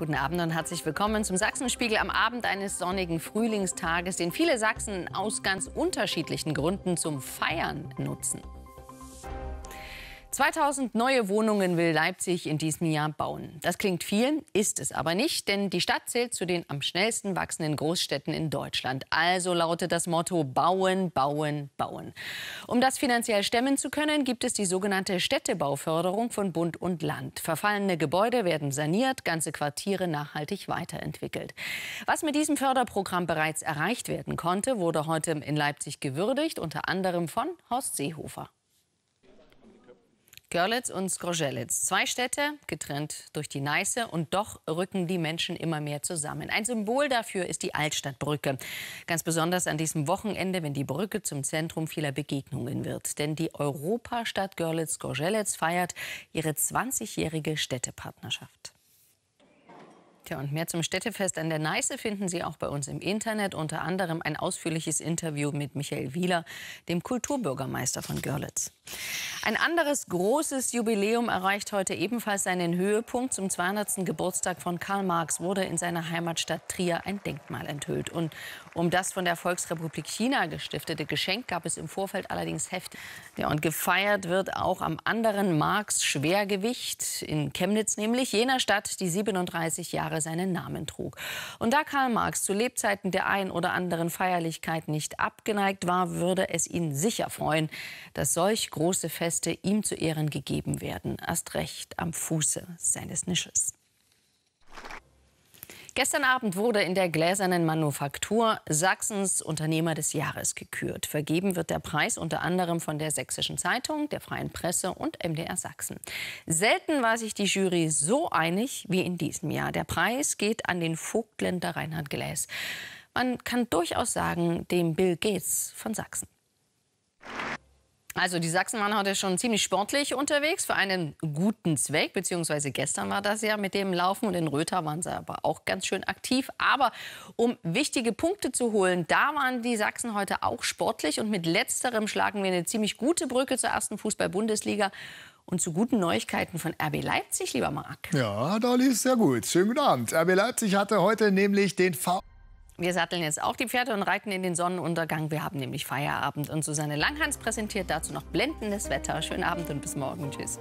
Guten Abend und herzlich willkommen zum Sachsenspiegel am Abend eines sonnigen Frühlingstages, den viele Sachsen aus ganz unterschiedlichen Gründen zum Feiern nutzen. 2000 neue Wohnungen will Leipzig in diesem Jahr bauen. Das klingt viel, ist es aber nicht, denn die Stadt zählt zu den am schnellsten wachsenden Großstädten in Deutschland. Also lautet das Motto Bauen, Bauen, Bauen. Um das finanziell stemmen zu können, gibt es die sogenannte Städtebauförderung von Bund und Land. Verfallene Gebäude werden saniert, ganze Quartiere nachhaltig weiterentwickelt. Was mit diesem Förderprogramm bereits erreicht werden konnte, wurde heute in Leipzig gewürdigt, unter anderem von Horst Seehofer. Görlitz und Sgrozelitz. Zwei Städte, getrennt durch die Neiße und doch rücken die Menschen immer mehr zusammen. Ein Symbol dafür ist die Altstadtbrücke. Ganz besonders an diesem Wochenende, wenn die Brücke zum Zentrum vieler Begegnungen wird. Denn die Europastadt Görlitz-Sgrozelitz feiert ihre 20-jährige Städtepartnerschaft. Ja, und mehr zum Städtefest an der Neiße finden Sie auch bei uns im Internet. Unter anderem ein ausführliches Interview mit Michael Wieler, dem Kulturbürgermeister von Görlitz. Ein anderes großes Jubiläum erreicht heute ebenfalls seinen Höhepunkt. Zum 200. Geburtstag von Karl Marx wurde in seiner Heimatstadt Trier ein Denkmal enthüllt. Und um das von der Volksrepublik China gestiftete Geschenk gab es im Vorfeld allerdings heftig. Ja, und gefeiert wird auch am anderen Marx-Schwergewicht in Chemnitz, nämlich jener Stadt, die 37 Jahre er seinen Namen trug. Und da Karl Marx zu Lebzeiten der ein oder anderen Feierlichkeit nicht abgeneigt war, würde es ihn sicher freuen, dass solch große Feste ihm zu Ehren gegeben werden, erst recht am Fuße seines Nisches. Gestern Abend wurde in der gläsernen Manufaktur Sachsens Unternehmer des Jahres gekürt. Vergeben wird der Preis unter anderem von der Sächsischen Zeitung, der Freien Presse und MDR Sachsen. Selten war sich die Jury so einig wie in diesem Jahr. Der Preis geht an den Vogtländer Reinhard Gläs. Man kann durchaus sagen, dem Bill Gates von Sachsen. Also die Sachsen waren heute schon ziemlich sportlich unterwegs für einen guten Zweck, beziehungsweise gestern war das ja mit dem Laufen und in Röther waren sie aber auch ganz schön aktiv. Aber um wichtige Punkte zu holen, da waren die Sachsen heute auch sportlich und mit letzterem schlagen wir eine ziemlich gute Brücke zur ersten Fußball-Bundesliga und zu guten Neuigkeiten von RB Leipzig, lieber Marc. Ja, da lief sehr gut. Schönen guten Abend. RB Leipzig hatte heute nämlich den V. Wir satteln jetzt auch die Pferde und reiten in den Sonnenuntergang. Wir haben nämlich Feierabend. Und Susanne Langhans präsentiert dazu noch blendendes Wetter. Schönen Abend und bis morgen. Tschüss.